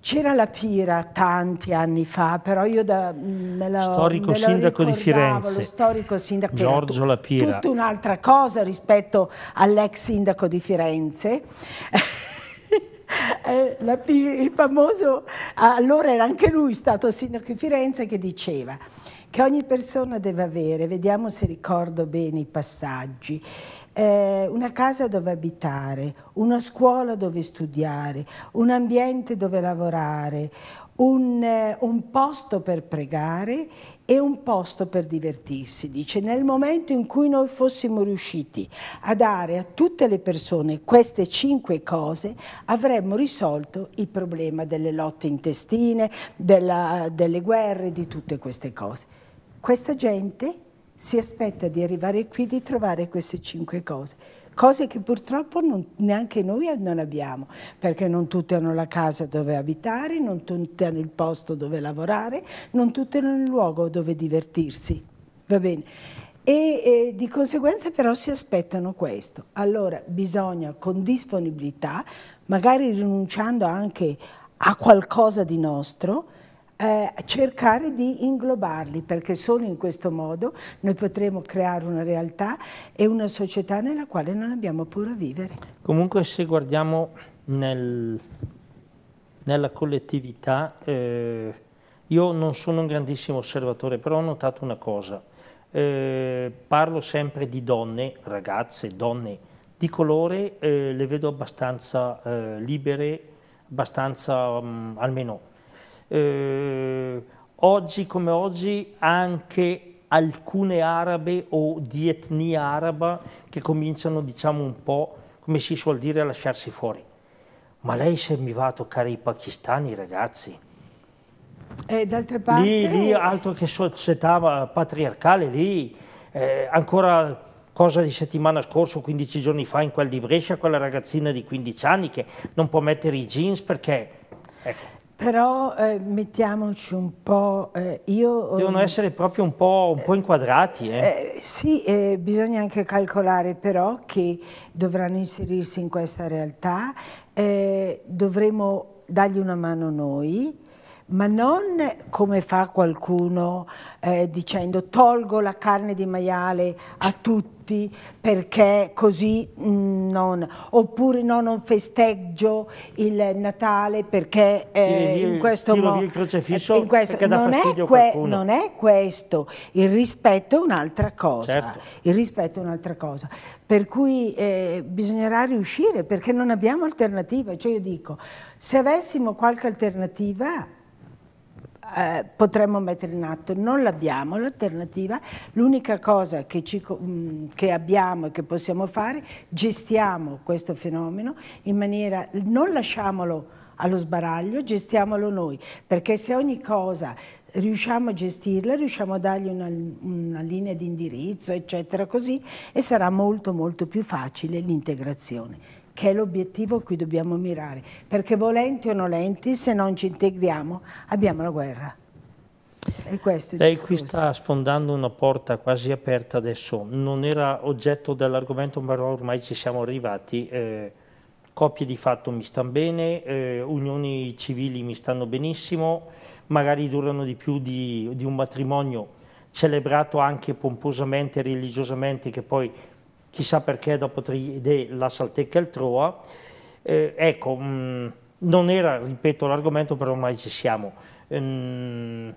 C'era la Pira tanti anni fa, però io da, mm, me la Storico me sindaco di Firenze. storico sindaco Giorgio La Pira. Tutta un'altra cosa rispetto all'ex sindaco di Firenze. Eh, la, il famoso, allora era anche lui stato sindaco di Firenze che diceva che ogni persona deve avere, vediamo se ricordo bene i passaggi, eh, una casa dove abitare, una scuola dove studiare, un ambiente dove lavorare, un, eh, un posto per pregare e un posto per divertirsi. Dice, nel momento in cui noi fossimo riusciti a dare a tutte le persone queste cinque cose, avremmo risolto il problema delle lotte intestine, della, delle guerre, di tutte queste cose. Questa gente si aspetta di arrivare qui, di trovare queste cinque cose. Cose che purtroppo non, neanche noi non abbiamo, perché non tutti hanno la casa dove abitare, non tutti hanno il posto dove lavorare, non tutti hanno il luogo dove divertirsi. Va bene? E eh, di conseguenza però si aspettano questo. Allora bisogna con disponibilità, magari rinunciando anche a qualcosa di nostro, eh, cercare di inglobarli, perché solo in questo modo noi potremo creare una realtà e una società nella quale non abbiamo paura a vivere. Comunque se guardiamo nel, nella collettività, eh, io non sono un grandissimo osservatore, però ho notato una cosa. Eh, parlo sempre di donne, ragazze, donne di colore, eh, le vedo abbastanza eh, libere, abbastanza, um, almeno eh, oggi come oggi anche alcune arabe o di etnia araba che cominciano diciamo un po' come si suol dire a lasciarsi fuori. Ma lei se mi va a toccare i pakistani ragazzi, e eh, d'altre parti... Lì, lì, altro che società patriarcale, lì eh, ancora cosa di settimana scorsa, 15 giorni fa, in quel di Brescia, quella ragazzina di 15 anni che non può mettere i jeans perché... Ecco. Però eh, mettiamoci un po', eh, io... Devono essere proprio un po', un po inquadrati. Eh. eh sì, eh, bisogna anche calcolare però che dovranno inserirsi in questa realtà, eh, dovremo dargli una mano noi, ma non come fa qualcuno dicendo tolgo la carne di maiale a tutti tutti perché così mm, non, oppure no, non festeggio il Natale perché eh, via, in questo modo... il crocifisso eh, in questo, perché dà fastidio que, Non è questo, il rispetto è un'altra cosa. Certo. Il rispetto è un'altra cosa. Per cui eh, bisognerà riuscire perché non abbiamo alternativa. Cioè io dico, se avessimo qualche alternativa eh, potremmo mettere in atto. Non l'abbiamo l'alternativa, l'unica cosa che, ci, mm, che abbiamo e che possiamo fare, gestiamo questo fenomeno in maniera, non lasciamolo allo sbaraglio, gestiamolo noi, perché se ogni cosa riusciamo a gestirla, riusciamo a dargli una, una, linea di indirizzo, eccetera, così, e sarà molto molto più facile l'integrazione che è l'obiettivo a cui dobbiamo mirare, perché volenti o nolenti, se non ci integriamo, abbiamo la guerra. Lei qui sta sfondando una porta quasi aperta adesso, non era oggetto dell'argomento ma ormai ci siamo arrivati, eh, coppie di fatto mi stanno bene, eh, unioni civili mi stanno benissimo, magari durano di più di, di un matrimonio celebrato anche pomposamente, religiosamente, che poi chissà perché dopo Tride la saltecca il Troa. Eh, ecco, mh, mm, non era, ripeto, l'argomento, però ormai ci siamo. Ehm,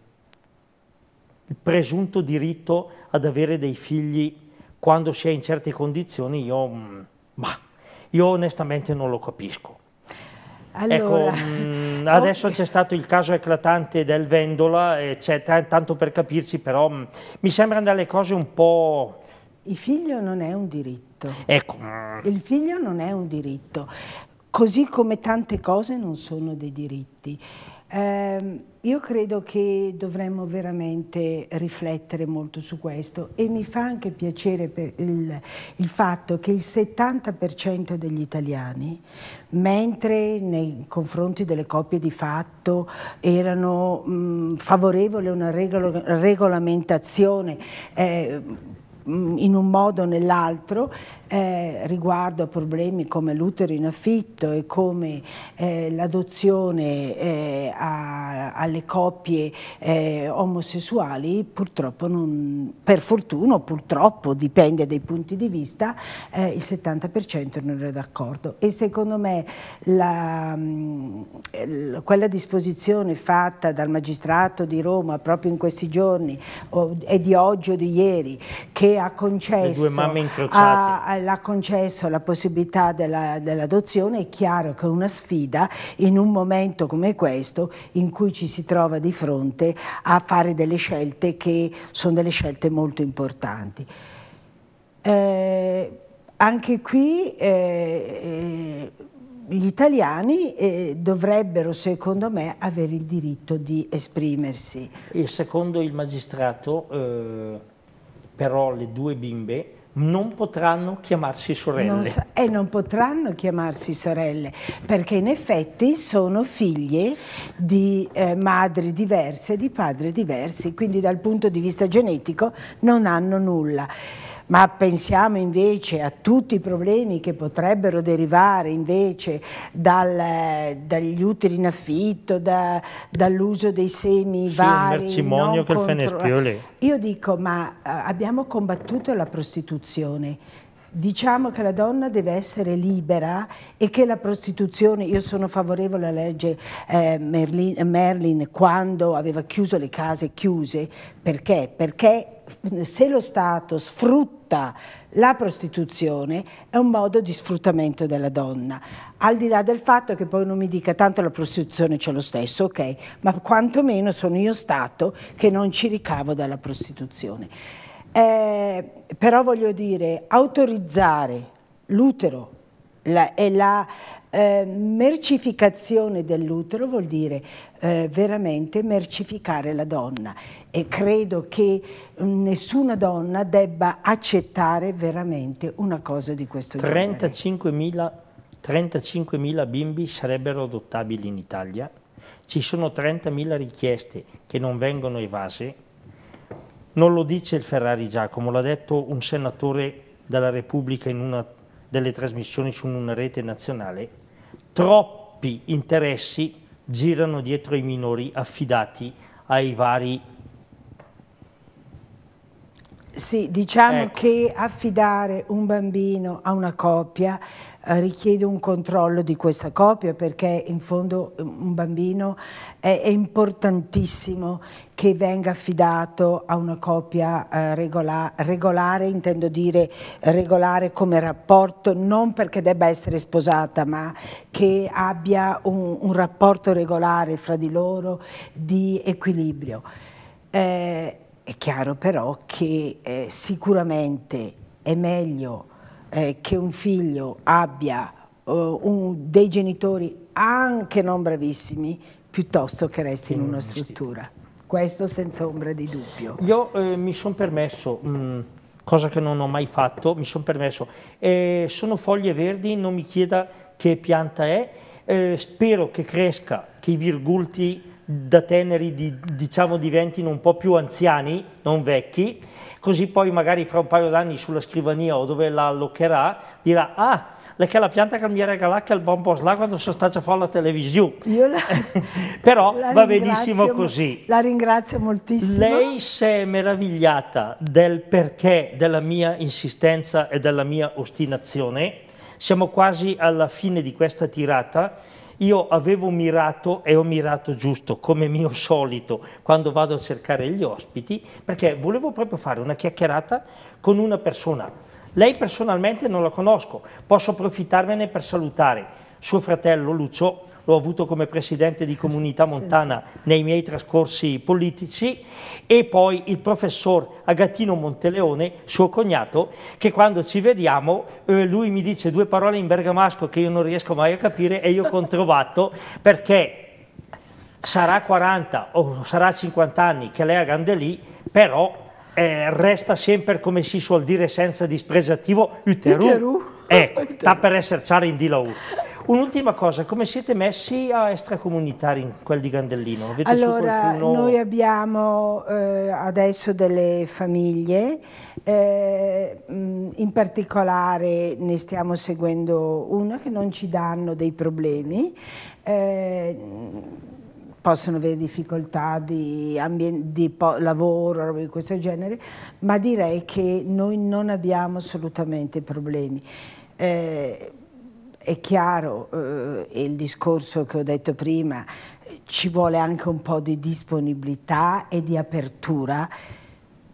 il presunto diritto ad avere dei figli quando si è in certe condizioni, io, mh, mm, bah, io onestamente non lo capisco. Ecco, allora, ecco, mm, mh, adesso okay. c'è stato il caso eclatante del Vendola, eh, tanto per capirci, però mh, mi sembrano delle cose un po' Il figlio non è un diritto. Ecco. Il figlio non è un diritto, così come tante cose non sono dei diritti. Eh, io credo che dovremmo veramente riflettere molto su questo e mi fa anche piacere il, il, fatto che il 70% degli italiani, mentre nei confronti delle coppie di fatto erano mh, favorevoli a una regolo, regolamentazione eh, in un modo o nell'altro eh, riguardo a problemi come l'utero in affitto e come eh, l'adozione eh, alle coppie eh, omosessuali, purtroppo, non, per fortuna, purtroppo dipende dai punti di vista, eh, il 70% non è d'accordo. E secondo me la, mm, quella disposizione fatta dal magistrato di Roma proprio in questi giorni o, e di oggi o di ieri che ha concesso... Le due mamme incrociate. A, a ha concesso la possibilità della, dell'adozione, è chiaro che è una sfida in un momento come questo in cui ci si trova di fronte a fare delle scelte che sono delle scelte molto importanti. Eh, anche qui eh, eh gli italiani eh, dovrebbero, secondo me, avere il diritto di esprimersi. E secondo il magistrato, eh, però le due bimbe non potranno chiamarsi sorelle. Non so, e eh, non potranno chiamarsi sorelle, perché in effetti sono figlie di eh, madri diverse, di padri diversi, quindi dal punto di vista genetico non hanno nulla ma pensiamo invece a tutti i problemi che potrebbero derivare invece dal, dagli utili in affitto, da, dall'uso dei semi sì, vari. Il mercimonio che col fenespiole. Io dico, ma eh, abbiamo combattuto la prostituzione diciamo che la donna deve essere libera e che la prostituzione, io sono favorevole alla legge eh, Merlin, Merlin, quando aveva chiuso le case chiuse, perché? Perché se lo Stato sfrutta la prostituzione è un modo di sfruttamento della donna, al di là del fatto che poi non mi dica tanto la prostituzione c'è lo stesso, ok, ma quantomeno sono io Stato che non ci ricavo dalla prostituzione. Eh, però voglio dire, autorizzare l'utero la, e la eh, mercificazione dell'utero vuol dire eh, veramente mercificare la donna e credo che mm, nessuna donna debba accettare veramente una cosa di questo 35 genere. 35.000 bimbi sarebbero adottabili in Italia, ci sono 30.000 richieste che non vengono evase, non lo dice il Ferrari Giacomo, l'ha detto un senatore della Repubblica in una delle trasmissioni su una rete nazionale, troppi interessi girano dietro i minori affidati ai vari sì, diciamo ecco. che affidare un bambino a una coppia eh, richiede un controllo di questa coppia perché in fondo un bambino è, è importantissimo che venga affidato a una coppia eh, regola regolare, intendo dire regolare come rapporto, non perché debba essere sposata, ma che abbia un, un rapporto regolare fra di loro di equilibrio. Eh, è chiaro però che eh, sicuramente è meglio eh, che un figlio abbia uh, un, dei genitori anche non bravissimi piuttosto che resti in mm, una struttura. Questo senza ombra di dubbio. Io eh, mi sono permesso, mh, mm, cosa che non ho mai fatto, mi sono permesso, eh, sono foglie verdi, non mi chieda che pianta è, eh, spero che cresca, che i virgulti da teneri di, diciamo diventino un po' più anziani, non vecchi, così poi magari fra un paio d'anni sulla scrivania o dove la allocherà dirà ah, perché la pianta che mi ha regalato il bombo là quando sono stata a fare la televisione. La, Però la va benissimo così. La ringrazio moltissimo. Lei si è meravigliata del perché della mia insistenza e della mia ostinazione. Siamo quasi alla fine di questa tirata io avevo mirato e ho mirato giusto, come mio solito, quando vado a cercare gli ospiti, perché volevo proprio fare una chiacchierata con una persona. Lei personalmente non la conosco, posso approfittarmene per salutare suo fratello Lucio l'ho avuto come presidente di comunità montana nei miei trascorsi politici e poi il professor Agatino Monteleone, suo cognato, che quando ci vediamo eh, lui mi dice due parole in bergamasco che io non riesco mai a capire e io controbatto perché sarà 40 o sarà 50 anni che lei agande Gandelì, però eh, resta sempre, come si suol dire senza dispregiativo, uteru. Uteru. Ecco, sta per essere in di laù. Un'ultima cosa, come siete messi a extracomunitari in quel di Gandellino? Avete allora, qualcuno... noi abbiamo eh, adesso delle famiglie, eh, mm, in particolare ne stiamo seguendo una che non ci danno dei problemi, eh, possono avere difficoltà di, di lavoro, roba di questo genere, ma direi che noi non abbiamo assolutamente problemi. Eh, è chiaro, eh, il discorso che ho detto prima, ci vuole anche un po' di disponibilità e di apertura,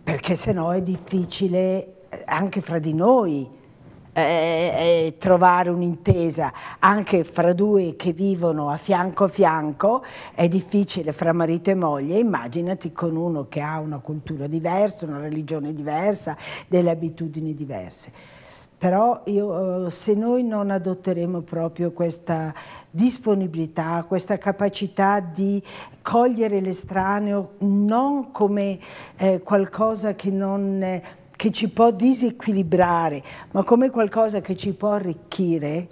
perché se no è difficile eh, anche fra di noi eh, eh, eh, trovare un'intesa, anche fra due che vivono a fianco a fianco, è difficile fra marito e moglie, immaginati con uno che ha una cultura diversa, una religione diversa, delle abitudini diverse però io, eh, se noi non adotteremo proprio questa disponibilità, questa capacità di cogliere l'estraneo non come eh, qualcosa che non... che ci può disequilibrare, ma come qualcosa che ci può arricchire,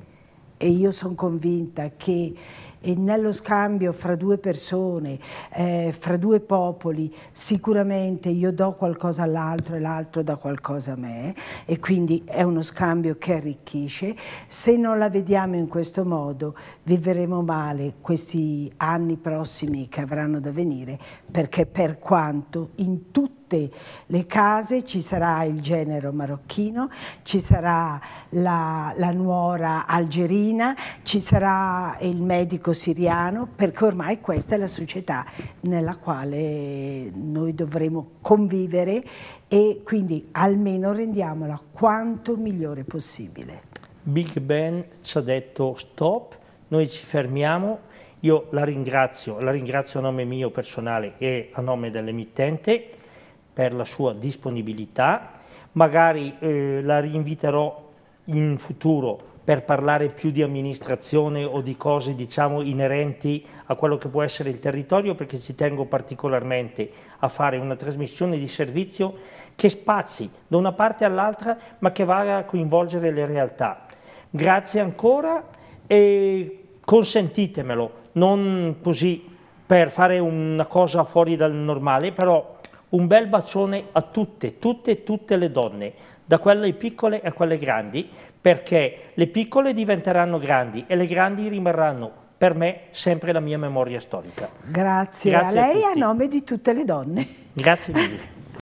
e io sono convinta che e nello scambio fra due persone, eh, fra due popoli, sicuramente io do qualcosa all'altro e l'altro dà qualcosa a me e quindi è uno scambio che arricchisce. Se non la vediamo in questo modo vivremo male questi anni prossimi che avranno da venire perché per quanto in tutto tutte le case ci sarà il genero marocchino, ci sarà la, la nuora algerina, ci sarà il medico siriano, perché ormai questa è la società nella quale noi dovremo convivere e quindi almeno rendiamola quanto migliore possibile. Big Ben ci ha detto stop, noi ci fermiamo, io la ringrazio, la ringrazio a nome mio personale e a nome dell'emittente per la sua disponibilità. Magari eh, la rinviterò in futuro per parlare più di amministrazione o di cose diciamo inerenti a quello che può essere il territorio perché ci tengo particolarmente a fare una trasmissione di servizio che spazi da una parte all'altra ma che vada a coinvolgere le realtà. Grazie ancora e consentitemelo, non così per fare una cosa fuori dal normale, però un bel bacione a tutte, tutte, tutte le donne, da quelle piccole a quelle grandi, perché le piccole diventeranno grandi e le grandi rimarranno per me sempre la mia memoria storica. Grazie, Grazie a lei a, a nome di tutte le donne. Grazie mille.